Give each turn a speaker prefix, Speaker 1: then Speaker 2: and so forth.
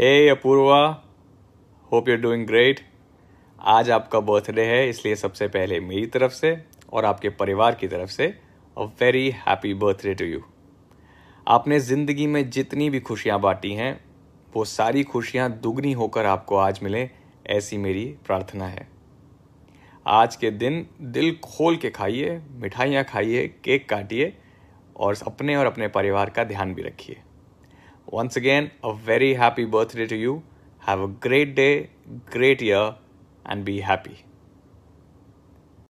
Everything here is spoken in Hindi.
Speaker 1: Hey hey, Apurva hope you doing great आज आपका बर्थडे है इसलिए सबसे पहले मेरी तरफ से और आपके परिवार की तरफ से a very happy birthday to you आपने ज़िंदगी में जितनी भी खुशियाँ बांटी हैं वो सारी खुशियाँ दुगनी होकर आपको आज मिलें ऐसी मेरी प्रार्थना है आज के दिन दिल खोल के खाइए मिठाइयाँ खाइए केक काटिए और अपने और अपने परिवार का ध्यान भी रखिए Once again, a very happy birthday to you. Have a great day, great year, and be happy.